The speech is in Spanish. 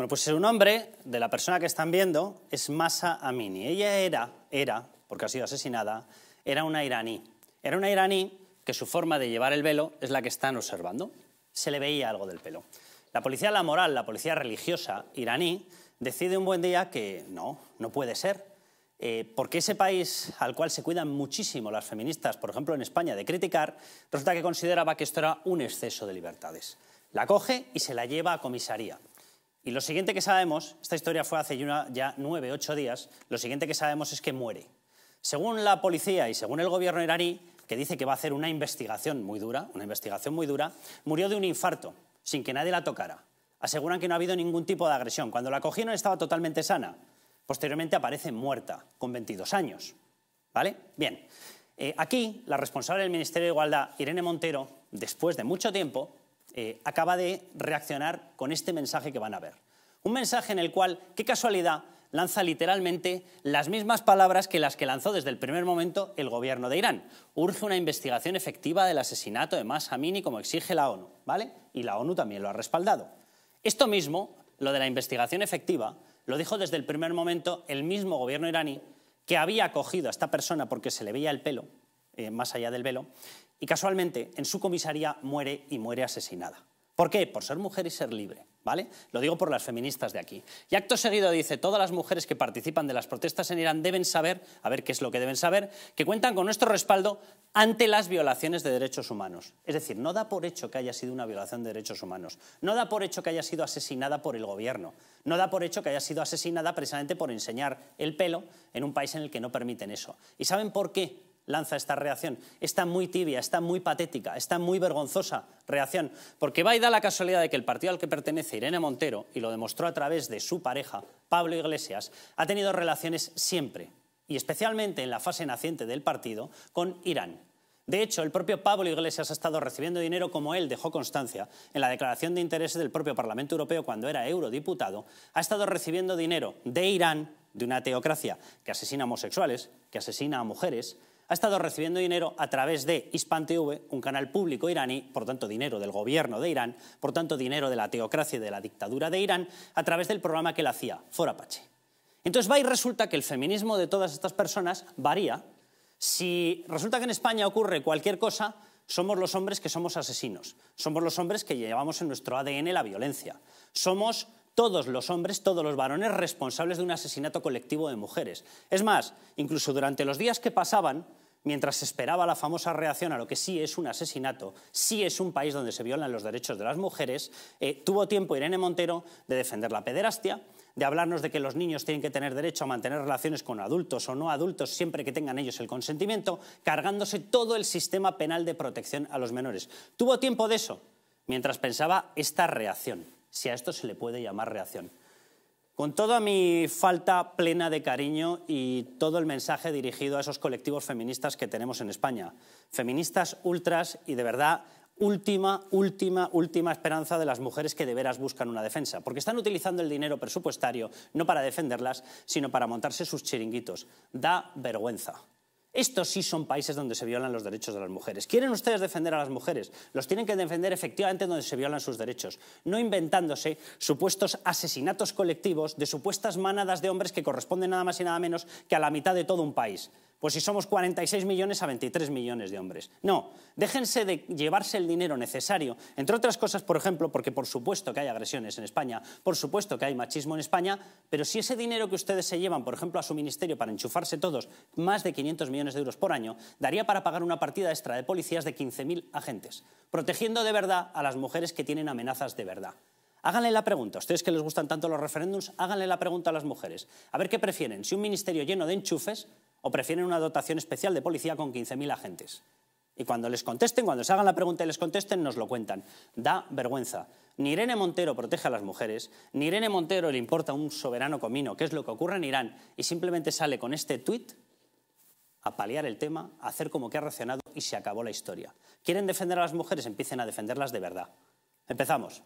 Bueno, pues su nombre de la persona que están viendo es Masa Amini. Ella era, era, porque ha sido asesinada, era una iraní. Era una iraní que su forma de llevar el velo es la que están observando. Se le veía algo del pelo. La policía la moral, la policía religiosa iraní, decide un buen día que no, no puede ser. Eh, porque ese país al cual se cuidan muchísimo las feministas, por ejemplo en España, de criticar, resulta que consideraba que esto era un exceso de libertades. La coge y se la lleva a comisaría. Y lo siguiente que sabemos, esta historia fue hace ya nueve, ocho días, lo siguiente que sabemos es que muere. Según la policía y según el gobierno iraní, que dice que va a hacer una investigación muy dura, una investigación muy dura, murió de un infarto, sin que nadie la tocara. Aseguran que no ha habido ningún tipo de agresión. Cuando la cogieron estaba totalmente sana. Posteriormente aparece muerta, con 22 años. ¿Vale? Bien. Eh, aquí, la responsable del Ministerio de Igualdad, Irene Montero, después de mucho tiempo, eh, acaba de reaccionar con este mensaje que van a ver. Un mensaje en el cual, qué casualidad, lanza literalmente las mismas palabras que las que lanzó desde el primer momento el gobierno de Irán. Urge una investigación efectiva del asesinato de Mas Amini como exige la ONU, ¿vale? Y la ONU también lo ha respaldado. Esto mismo, lo de la investigación efectiva, lo dijo desde el primer momento el mismo gobierno iraní que había acogido a esta persona porque se le veía el pelo, eh, más allá del velo, y casualmente, en su comisaría muere y muere asesinada. ¿Por qué? Por ser mujer y ser libre, ¿vale? Lo digo por las feministas de aquí. Y acto seguido dice, todas las mujeres que participan de las protestas en Irán deben saber, a ver qué es lo que deben saber, que cuentan con nuestro respaldo ante las violaciones de derechos humanos. Es decir, no da por hecho que haya sido una violación de derechos humanos, no da por hecho que haya sido asesinada por el gobierno, no da por hecho que haya sido asesinada precisamente por enseñar el pelo en un país en el que no permiten eso. ¿Y saben por qué? lanza esta reacción. Está muy tibia, está muy patética, está muy vergonzosa reacción, porque va y da la casualidad de que el partido al que pertenece Irene Montero, y lo demostró a través de su pareja, Pablo Iglesias, ha tenido relaciones siempre, y especialmente en la fase naciente del partido, con Irán. De hecho, el propio Pablo Iglesias ha estado recibiendo dinero, como él dejó constancia en la declaración de intereses del propio Parlamento Europeo cuando era eurodiputado, ha estado recibiendo dinero de Irán, de una teocracia que asesina homosexuales, que asesina a mujeres, ha estado recibiendo dinero a través de Hispan un canal público iraní, por tanto dinero del gobierno de Irán, por tanto dinero de la teocracia y de la dictadura de Irán, a través del programa que él hacía, For Apache. Entonces va y resulta que el feminismo de todas estas personas varía. Si resulta que en España ocurre cualquier cosa, somos los hombres que somos asesinos, somos los hombres que llevamos en nuestro ADN la violencia, somos todos los hombres, todos los varones responsables de un asesinato colectivo de mujeres. Es más, incluso durante los días que pasaban, mientras se esperaba la famosa reacción a lo que sí es un asesinato, sí es un país donde se violan los derechos de las mujeres, eh, tuvo tiempo Irene Montero de defender la pederastia, de hablarnos de que los niños tienen que tener derecho a mantener relaciones con adultos o no adultos siempre que tengan ellos el consentimiento, cargándose todo el sistema penal de protección a los menores. Tuvo tiempo de eso mientras pensaba esta reacción si a esto se le puede llamar reacción. Con toda mi falta plena de cariño y todo el mensaje dirigido a esos colectivos feministas que tenemos en España, feministas ultras y de verdad última, última, última esperanza de las mujeres que de veras buscan una defensa, porque están utilizando el dinero presupuestario no para defenderlas, sino para montarse sus chiringuitos. Da vergüenza. Estos sí son países donde se violan los derechos de las mujeres. ¿Quieren ustedes defender a las mujeres? Los tienen que defender efectivamente donde se violan sus derechos, no inventándose supuestos asesinatos colectivos de supuestas manadas de hombres que corresponden nada más y nada menos que a la mitad de todo un país. Pues si somos 46 millones a 23 millones de hombres. No, déjense de llevarse el dinero necesario, entre otras cosas, por ejemplo, porque por supuesto que hay agresiones en España, por supuesto que hay machismo en España, pero si ese dinero que ustedes se llevan, por ejemplo, a su ministerio para enchufarse todos, más de 500 millones de euros por año, daría para pagar una partida extra de policías de 15.000 agentes, protegiendo de verdad a las mujeres que tienen amenazas de verdad. Háganle la pregunta, ustedes que les gustan tanto los referéndums, háganle la pregunta a las mujeres. A ver qué prefieren, si un ministerio lleno de enchufes o prefieren una dotación especial de policía con 15.000 agentes. Y cuando les contesten, cuando se hagan la pregunta y les contesten, nos lo cuentan. Da vergüenza. Ni Irene Montero protege a las mujeres, ni Irene Montero le importa un soberano comino, que es lo que ocurre en Irán, y simplemente sale con este tuit a paliar el tema, a hacer como que ha reaccionado y se acabó la historia. ¿Quieren defender a las mujeres? Empiecen a defenderlas de verdad. Empezamos.